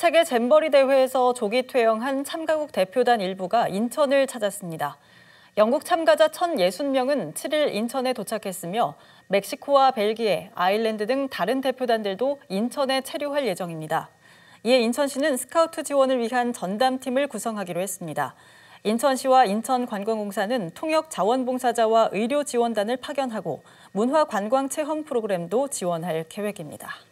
세계 잼버리 대회에서 조기 퇴영한 참가국 대표단 일부가 인천을 찾았습니다. 영국 참가자 1,060명은 7일 인천에 도착했으며 멕시코와 벨기에, 아일랜드 등 다른 대표단들도 인천에 체류할 예정입니다. 이에 인천시는 스카우트 지원을 위한 전담팀을 구성하기로 했습니다. 인천시와 인천관광공사는 통역자원봉사자와 의료지원단을 파견하고 문화관광체험 프로그램도 지원할 계획입니다.